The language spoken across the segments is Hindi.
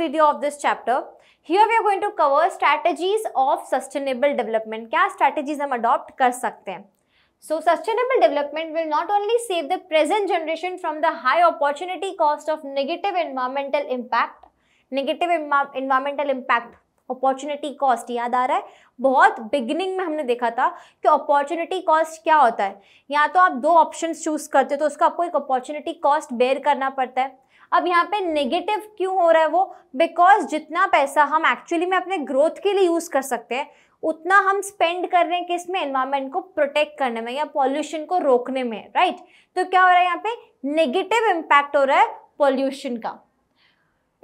video of this chapter. Here we are going to cover strategies of sustainable development. क्या strategies हम adopt कर सकते हैं So sustainable development will not only save the present generation from the high opportunity cost of negative environmental impact, negative environmental impact opportunity cost याद आ रहा है बहुत बिगिनिंग में हमने देखा था कि अपॉर्चुनिटी कॉस्ट क्या होता है या तो आप दो ऑप्शन चूज करते हो तो उसका आपको एक अपॉर्चुनिटी कॉस्ट बेयर करना पड़ता है अब यहाँ पे नेगेटिव क्यों हो रहा है वो बिकॉज जितना पैसा हम एक्चुअली में अपने ग्रोथ के लिए यूज़ कर सकते हैं उतना हम स्पेंड कर रहे हैं कि इसमें एनवायरमेंट को प्रोटेक्ट करने में या पॉल्यूशन को रोकने में राइट right? तो क्या हो रहा है यहाँ पे नेगेटिव इम्पैक्ट हो रहा है पॉल्यूशन का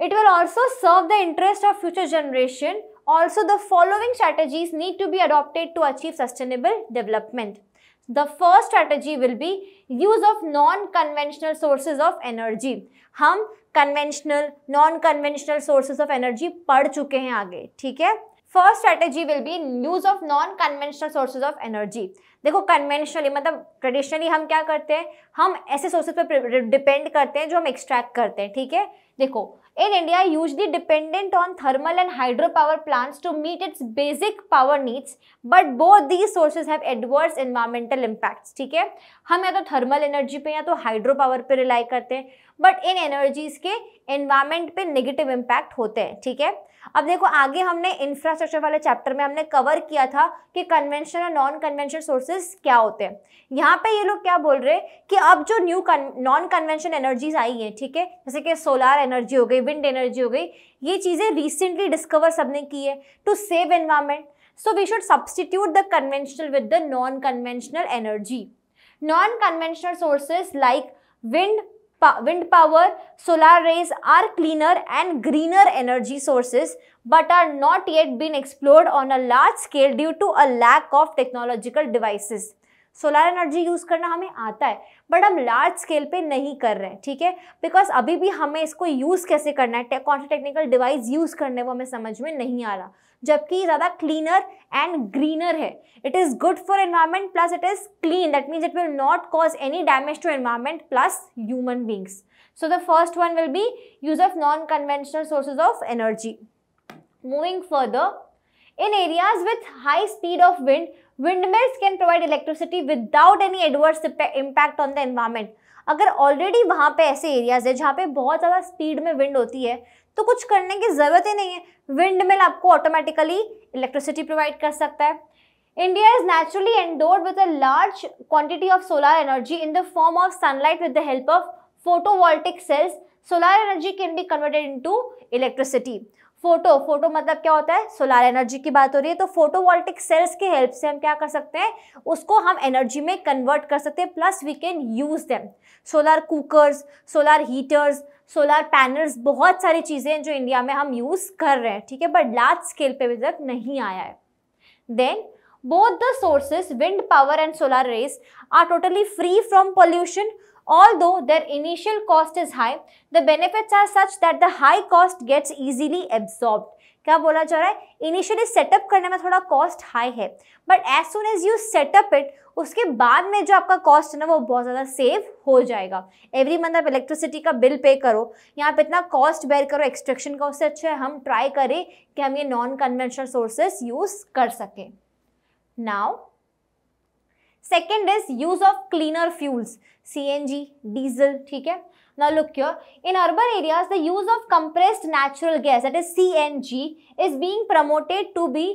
it will also serve the interest of future generation also the following strategies need to be adopted to achieve sustainable development the first strategy will be use of non conventional sources of energy हम conventional non conventional sources of energy पढ़ चुके हैं आगे ठीक है first strategy will be use of non conventional sources of energy देखो कन्वेंशनली मतलब ट्रेडिशनली हम क्या करते हैं हम ऐसे सोर्सेज पर डिपेंड करते हैं जो हम एक्सट्रैक्ट करते हैं ठीक है देखो in India usually dependent on thermal and hydropower plants to meet its basic power needs but both these sources have adverse environmental impacts ठीक है हम या तो थर्मल एनर्जी पे या तो हाइड्रो पावर पे रिलाई करते हैं बट इन एनर्जीज के एनवायरमेंट पे नेगेटिव इम्पैक्ट होते हैं ठीक है अब देखो आगे हमने इंफ्रास्ट्रक्चर वाले चैप्टर में हमने कवर किया था कि कन्वेंशनल और नॉन कन्वेंशनल सोर्सेज क्या होते हैं यहाँ पे ये लोग क्या बोल रहे हैं कि अब जो न्यू नॉन कन्वेंशनल एनर्जीज आई हैं ठीक है जैसे कि सोलार एनर्जी हो गई विंड एनर्जी हो गई ये चीज़ें रिसेंटली डिस्कवर सबने की है to save environment so we should substitute the conventional with the non conventional energy non conventional sources like wind wind power, solar rays are cleaner and greener energy sources but are not yet been explored on a large scale due to a lack of technological devices. Solar energy use करना हमें आता है बट हम लार्ज स्केल पे नहीं कर रहे हैं ठीक है बिकॉज अभी भी हमें इसको यूज़ कैसे करना है कौन सा टेक्निकल डिवाइस यूज़ करने वो हमें समझ में नहीं आ रहा जबकि ज़्यादा क्लीनर एंड ग्रीनर है it is good for environment plus it is clean that means it will not cause any damage to environment plus human beings so the first one will be use of non conventional sources of energy moving further in areas with high speed of wind windmills can provide electricity without any adverse impact on the environment अगर ऑलरेडी वहाँ पे ऐसे एरियाज है जहाँ पे बहुत ज़्यादा स्पीड में विंड होती है तो कुछ करने की ज़रूरत ही नहीं है विंड मिल आपको ऑटोमेटिकली इलेक्ट्रिसिटी प्रोवाइड कर सकता है India is naturally endowed with a large quantity of solar energy in the form of sunlight with the help of photovoltaic cells solar energy can be converted in electricity photo photo मतलब क्या होता है सोलार एनर्जी की बात हो रही है तो फोटोवोल्टिक सेल्स की हेल्प से हम क्या कर सकते हैं उसको हम एनर्जी में कन्वर्ट कर सकते हैं plus we can use them solar cookers solar heaters solar panels बहुत सारी चीज़ें जो इंडिया में हम यूज़ कर रहे हैं ठीक है बट लार्ज स्केल पे अभी तक नहीं आया है then both the sources wind power and solar rays are totally free from pollution Although their initial cost is high, the benefits are such that the high cost gets easily absorbed. क्या बोला जा रहा है इनिशियली सेटअप करने में थोड़ा कॉस्ट हाई है but as soon as you setup it उसके बाद में जो आपका कॉस्ट है ना वो बहुत ज़्यादा सेव हो जाएगा एवरी मंथ आप इलेक्ट्रिसिटी का बिल पे करो यहाँ पे इतना कॉस्ट बेयर करो एक्सट्रैक्शन का उससे अच्छा है हम ट्राई करें कि हम ये नॉन कन्वेंशनल सोर्सेस यूज़ कर सकें now second is use of cleaner fuels C N G diesel ठीक है ना look your in urban areas the use of compressed natural gas that is C N G is being promoted to be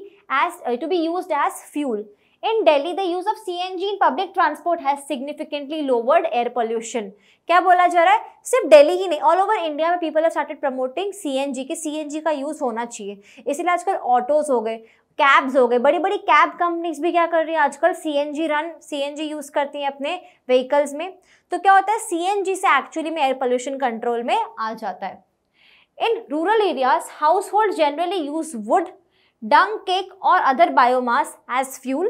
as to be use as fuel in Delhi the use of C N G in public transport has significantly lowered air pollution क्या बोला जा रहा है सिर्फ डेली ही नहीं ऑल ओवर इंडिया में people are started promoting C N G के सी एन जी का यूज होना चाहिए इसीलिए आजकल ऑटोज हो गए कैब्स हो गए बड़ी बड़ी कैब कंपनीज भी क्या कर रही है आजकल सी रन सी यूज करती है अपने व्हीकल्स में तो क्या होता है सी से एक्चुअली में एयर पोल्यूशन कंट्रोल में आ जाता है in rural areas household generally use wood dung cake और other biomass as fuel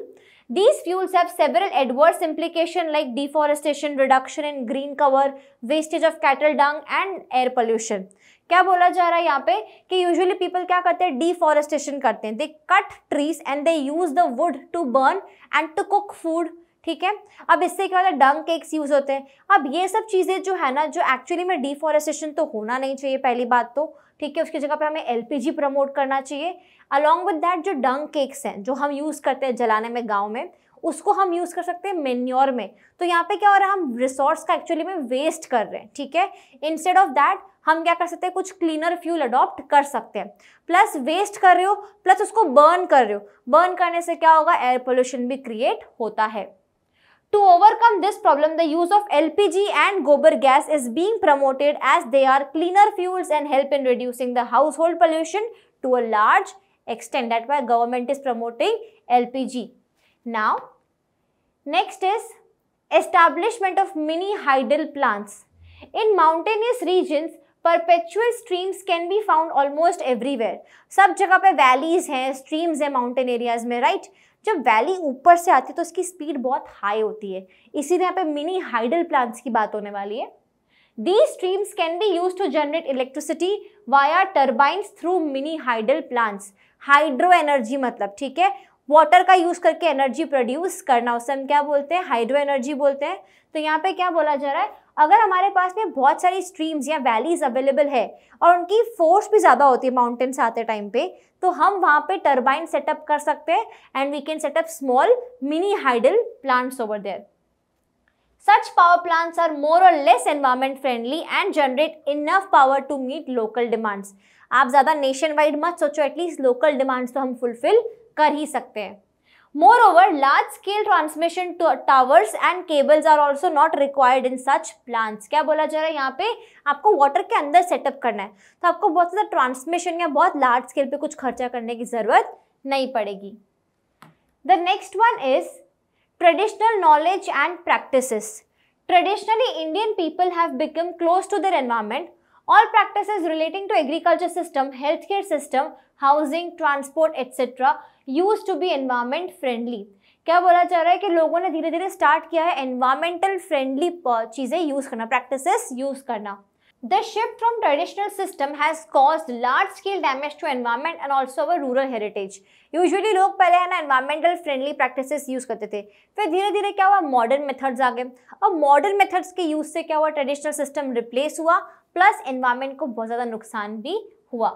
these fuels have several adverse implication like deforestation reduction in green cover wastage of cattle dung and air pollution क्या बोला जा रहा है यहाँ पे कि यूजुअली पीपल क्या करते हैं डिफॉरेस्टेशन करते हैं they cut trees and they use the wood to burn and to cook food ठीक है अब इससे क्या होता है डंग केक्स यूज़ होते हैं अब ये सब चीज़ें जो है ना जो एक्चुअली में डिफॉरेस्टेशन तो होना नहीं चाहिए पहली बात तो ठीक है उसकी जगह पे हमें एलपीजी प्रमोट करना चाहिए अलॉन्ग विद दैट जो डंग केक्स हैं जो हम यूज़ करते हैं जलाने में गाँव में उसको हम यूज़ कर सकते हैं मेन्योर में तो यहाँ पे क्या हो रहा है हम रिसोर्स का एक्चुअली में वेस्ट कर रहे हैं ठीक है इंस्टेड ऑफ दैट हम क्या कर सकते हैं कुछ क्लीनर फ्यूल अडॉप्ट कर सकते हैं प्लस वेस्ट कर रहे हो प्लस उसको बर्न कर रहे हो बर्न करने से क्या होगा एयर पोल्यूशन भी क्रिएट होता है To overcome this problem, the use of LPG and gobar gas is being promoted as they are cleaner fuels and help in reducing the household pollution to a large extend that why government is promoting LPG. Now, next is establishment of mini hydel plants. In mountainous regions, perpetual streams can be found almost everywhere sab jagah pe valleys hain streams hain mountain areas mein right? जब वैली ऊपर से आती है तो उसकी स्पीड बहुत हाई होती है इसीलिए यहाँ पे मिनी हाइडल प्लांट्स की बात होने वाली है the streams can be use to generate electricity via turbines through mini hydel plants hydro energy मतलब ठीक है वाटर का यूज करके एनर्जी प्रोड्यूस करना उसे हम क्या बोलते हैं हाइड्रो एनर्जी बोलते हैं तो यहाँ पे क्या बोला जा रहा है अगर हमारे पास में बहुत सारी स्ट्रीम्स या वैलीज अवेलेबल है और उनकी फोर्स भी ज़्यादा होती है माउंटेन्स आते टाइम पे तो हम वहाँ पे टर्बाइन सेटअप कर सकते हैं and we can setup small mini hydel plants over there such power plants are more or less environment friendly and generate enough power to meet local demands आप ज़्यादा नेशन वाइड मत सोचो एटलीस्ट लोकल डिमांड्स तो हम फुलफिल कर ही सकते हैं over large scale transmission towers and cables are also not required in such plan क्या बोला जा रहा है यहाँ पे आपको वाटर के अंदर सेटअप करना है तो आपको बहुत ज़्यादा ट्रांसमिशन या बहुत लार्ज स्केल पे कुछ खर्चा करने की ज़रूरत नहीं पड़ेगी the next one is traditional knowledge and practice traditionally Indian people have become close to their environment all practice relating to agriculture system health care system housing transport etc use to be environment friendly क्या बोला जा रहा है कि लोगों ने धीरे धीरे स्टार्ट किया है एनवायरमेंटल फ्रेंडली चीज़ें यूज़ करना प्रैक्टिस यूज़ करना the shift from traditional system has cause large scale damage to environment and also our rural heritage usually लोग पहले है ना एनवायरमेंटल फ्रेंडली प्रैक्टिस यूज़ करते थे फिर धीरे धीरे क्या हुआ मॉडर्न मेथड्स आ गए अब मॉडर्न मेथड्स के यूज़ से क्या हुआ ट्रेडिशनल सिस्टम रिप्लेस हुआ प्लस एनवायरमेंट को बहुत ज़्यादा नुकसान भी हुआ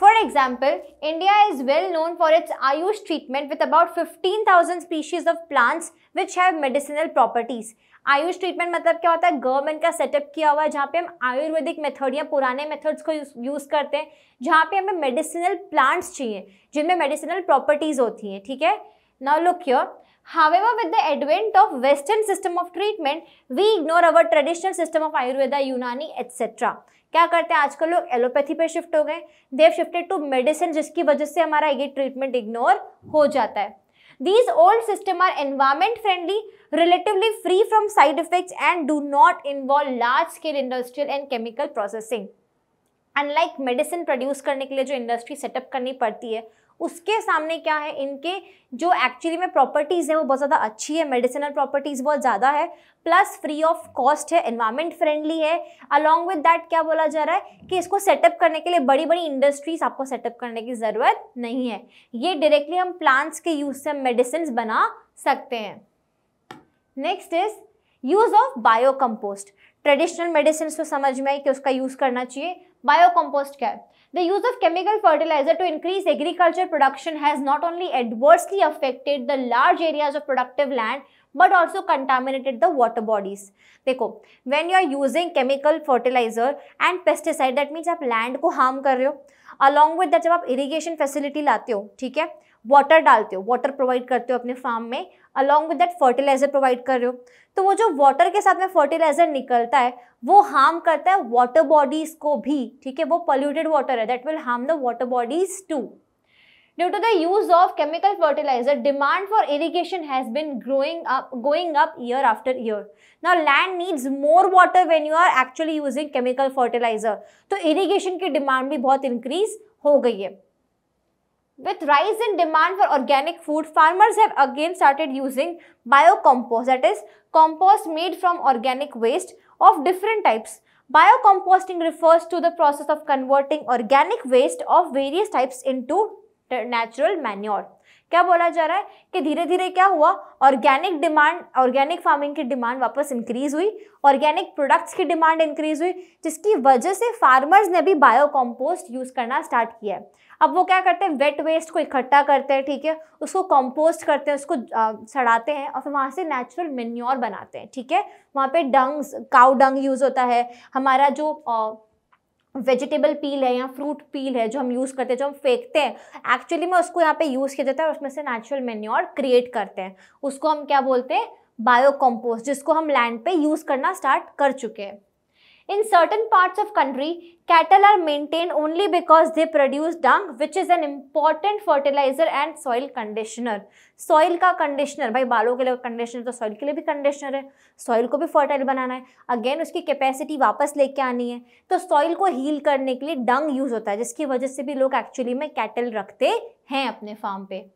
for example India is well known for its Ayush treatment with about fifteen thousand species of plants which have medicinal properties Ayush treatment मतलब क्या होता है गवर्नमेंट का सेटअप किया हुआ है जहाँ पे हम आयुर्वेदिक मेथड या पुराने मेथड्स को यूज़ करते हैं जहाँ पे हमें मेडिसिनल प्लांट्स चाहिए जिनमें मेडिसिनल प्रॉपर्टीज़ होती हैं ठीक है now look your However, with the advent of Western system of treatment, we ignore our traditional system of Ayurveda, Yunani, etc. क्या करते हैं आजकल लोग एलोपैथी पे शिफ्ट हो गए देव शिफ्टेड टू मेडिसिन जिसकी वजह से हमारा ये ट्रीटमेंट इग्नोर हो जाता है these old system are environment friendly relatively free from side effects and do not involve large scale industrial and chemical processing unlike medicine produce करने के लिए जो इंडस्ट्री सेटअप करनी पड़ती है उसके सामने क्या है इनके जो एक्चुअली में प्रॉपर्टीज़ हैं वो बहुत ज़्यादा अच्छी है मेडिसिनल प्रॉपर्टीज़ बहुत ज़्यादा है प्लस फ्री ऑफ कॉस्ट है इन्वायरमेंट फ्रेंडली है अलॉन्ग विद दैट क्या बोला जा रहा है कि इसको सेटअप करने के लिए बड़ी बड़ी इंडस्ट्रीज आपको सेटअप करने की ज़रूरत नहीं है ये डायरेक्टली हम प्लांट्स के यूज़ से मेडिसिन बना सकते हैं next is use of bio compost traditional medicine तो समझ में आई कि उसका यूज़ करना चाहिए बायो कंपोस्ट क्या है The use of chemical fertilizer to increase agriculture production has not only adversely affected the large areas of productive land but also contaminated the water bodies. देखो, when you are using chemical fertilizer and pesticide, that means आप land को harm कर रहे हो. Along with that जब आप irrigation facility लाते हो, ठीक है? वाटर डालते हो वाटर प्रोवाइड करते हो अपने फार्म में along with that fertilizer provide कर रहे हो तो वो जो वाटर के साथ में फर्टिलाइजर निकलता है वो हार्म करता है वाटर बॉडीज को भी ठीक है वो पॉल्यूटेड वाटर है that will harm the water bodies to due to the use of chemical fertilizer demand for irrigation has been growing up going up year after year now land needs more water when you are actually using chemical fertilizer तो इरीगेशन की डिमांड भी बहुत इंक्रीज हो गई है With rise in demand for organic food, farmers have again started using biocompost, that is, compost made from organic waste of different types. Biocomposting refers to the process of converting organic waste of various types into natural manure. क्या बोला जा रहा है कि धीरे धीरे क्या हुआ ऑर्गेनिक डिमांड ऑर्गेनिक फार्मिंग की डिमांड वापस इंक्रीज हुई ऑर्गेनिक प्रोडक्ट्स की डिमांड इंक्रीज हुई जिसकी वजह से फार्मर्स ने भी बायो कॉम्पोस्ट यूज़ करना स्टार्ट किया है अब वो क्या करते हैं वेट वेस्ट को इकट्ठा करते हैं ठीक है उसको कंपोस्ट करते हैं उसको सड़ाते हैं और फिर वहाँ से नेचुरल मेन्योर बनाते हैं ठीक है वहाँ पे डंग्स काउ डंग यूज़ होता है हमारा जो वेजिटेबल पील है या फ्रूट पील है जो हम यूज़ करते हैं जो हम फेंकते हैं एक्चुअली में उसको यहाँ पे यूज़ किया जाता है उसमें से नेचुरल मेन्योर क्रिएट करते हैं उसको हम क्या बोलते हैं बायो कॉम्पोस्ट जिसको हम लैंड पे यूज़ करना स्टार्ट कर चुके हैं In certain parts of country, cattle are maintained only because they produce dung, which is an important fertilizer and soil conditioner. Soil का conditioner भाई बालों के लिए conditioner तो soil के लिए भी conditioner है soil को भी fertile बनाना है again उसकी capacity वापस लेके आनी है तो soil को heal करने के लिए dung use होता है जिसकी वजह से भी लोग actually में cattle रखते हैं अपने farm पे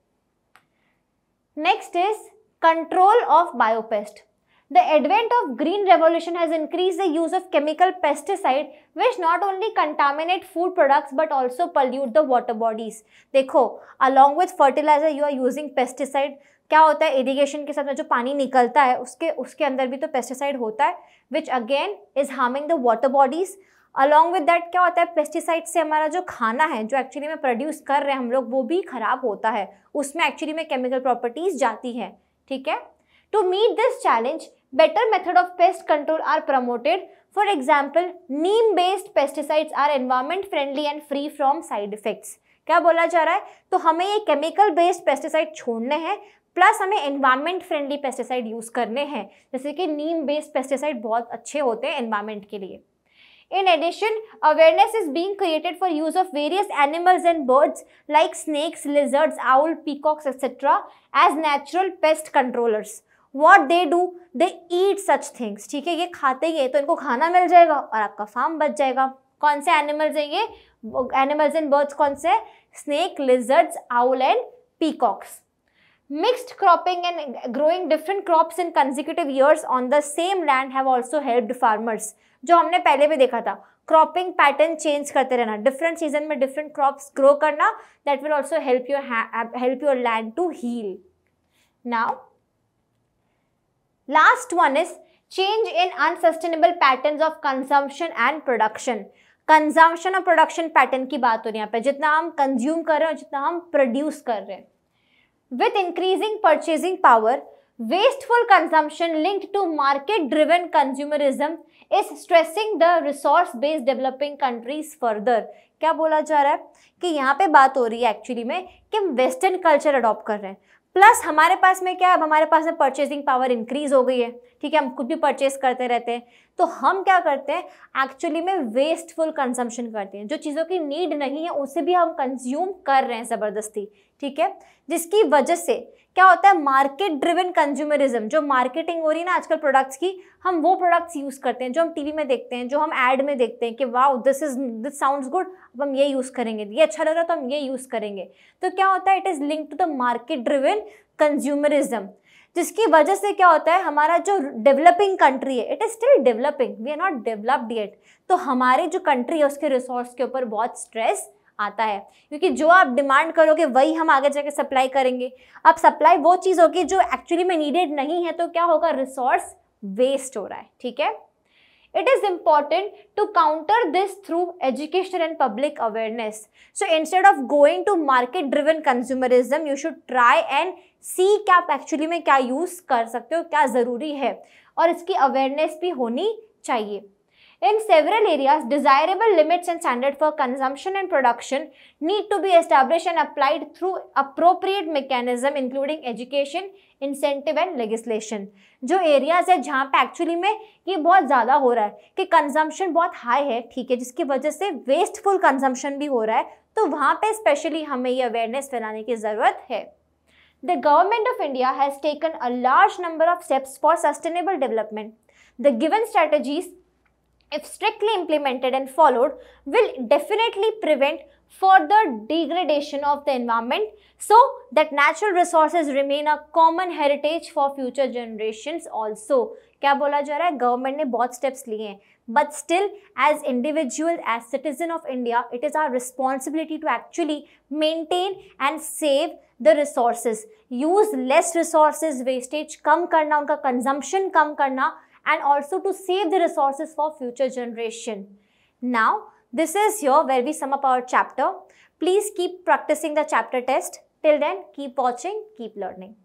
Next is control of biopests. The advent of green revolution has increased the use of chemical pesticide which not only contaminate food products but also pollute the water bodies. देखो along with fertilizer you are using pesticide क्या होता है इरिगेशन के साथ में जो पानी निकलता है उसके उसके अंदर भी तो पेस्टिसाइड होता है which again is harming the water bodies along with that क्या होता है पेस्टिसाइड से हमारा जो खाना है जो एक्चुअली में प्रोड्यूस कर रहे हैं हम लोग वो भी खराब होता है उसमें एक्चुअली में केमिकल प्रॉपर्टीज जाती है ठीक है to meet this challenge better method of pest control are promoted for example neem based pesticides are environment friendly and free from side effects क्या बोला जा रहा है तो हमें ये केमिकल बेस्ड पेस्टिसाइड छोड़ने हैं प्लस हमें एनवायरमेंट फ्रेंडली पेस्टिसाइड यूज करने हैं जैसे कि नीम बेस्ड पेस्टिसाइड बहुत अच्छे होते हैं एनवायरमेंट के लिए in addition awareness is being created for use of various animals and birds like snakes lizards owl peacocks etcetera as natural pest controllers what they do they eat such things ठीक है ये खाते ही है तो इनको खाना मिल जाएगा और आपका फार्म बच जाएगा कौन से एनिमल्स हैं ये एनिमल्स एंड बर्ड्स कौन से snake lizards owl and peacocks mixed cropping and growing different crop in consecutive years on the same land have also helped farmers जो हमने पहले भी देखा था क्रॉपिंग पैटर्न चेंज करते रहना डिफरेंट सीजन में डिफरेंट क्रॉप्स ग्रो करना that will also help your help your land to heal now last one is change in unsustainable pattern of consumption and production consumption और प्रोडक्शन पैटर्न की बात हो रही है यहाँ पे जितना हम कंज्यूम कर रहे हैं और जितना हम प्रोड्यूस कर रहे हैं with increasing purchasing power wasteful consumption link to market driven consumerism is stressing the resource based developing countries further क्या बोला जा रहा है कि यहाँ पे बात हो रही है एक्चुअली में कि हम वेस्टर्न कल्चर अडॉप्ट कर रहे हैं प्लस हमारे पास में क्या है अब हमारे पास में परचेजिंग पावर इंक्रीज हो गई है ठीक है हम खुद भी परचेज करते रहते हैं तो हम क्या करते हैं एक्चुअली में वेस्टफुल कंजम्पशन करते हैं जो चीज़ों की नीड नहीं है उसे भी हम कंज्यूम कर रहे हैं ज़बरदस्ती ठीक है जिसकी वजह से क्या होता है मार्केट ड्रिवन कंज्यूमरिज्म जो मार्केटिंग हो रही है ना आजकल प्रोडक्ट्स की हम वो प्रोडक्ट्स यूज़ करते हैं जो हम टीवी में देखते हैं जो हम एड में देखते हैं कि वाह this is this sounds good अब हम ये यूज़ करेंगे ये अच्छा लग रहा है तो हम ये यूज़ करेंगे तो क्या होता है it is link to the market driven consumerism जिसकी वजह से क्या होता है हमारा जो डेवलपिंग कंट्री है it is still developing we are not developed yet तो हमारे जो कंट्री है उसके रिसोर्स के ऊपर बहुत स्ट्रेस आता है क्योंकि जो आप डिमांड करोगे वही हम आगे जाकर सप्लाई करेंगे अब सप्लाई वो चीज़ होगी जो एक्चुअली में नीडेड नहीं है तो क्या होगा रिसोर्स वेस्ट हो रहा है ठीक है it is important to counter this through education and public awareness so instead of going to market driven consumerism you should try and see क्या आप एक्चुअली में क्या यूज़ कर सकते हो क्या ज़रूरी है और इसकी अवेयरनेस भी होनी चाहिए In several areas, desirable limits and standards for consumption and production need to be established and applied through appropriate mechanism including education, incentive and legislation जो एरियाज है जहाँ पे एक्चुअली में ये बहुत ज़्यादा हो रहा है कि कंजम्पशन बहुत हाई है ठीक है जिसकी वजह से वेस्टफुल कंजम्पशन भी हो रहा है तो वहाँ पे स्पेशली हमें ये अवेयरनेस फैलाने की ज़रूरत है The government of India has taken a large number of steps for sustainable development. The given strategies if strictly implemented and followed, will definitely prevent further degradation of the environment so that natural resources remain a common heritage for future generations also. क्या बोला जा रहा है गवर्नमेंट ने बहुत स्टेप्स लिए हैं but still as individual as citizen of India it is our responsibility to actually maintain and save the resources use less resources wastage कम करना उनका कंजम्पशन कम करना and also to save the resources for future generation. Now, this is here where we sum up our chapter. Please keep practicing the chapter test. Till then, keep watching, keep learning.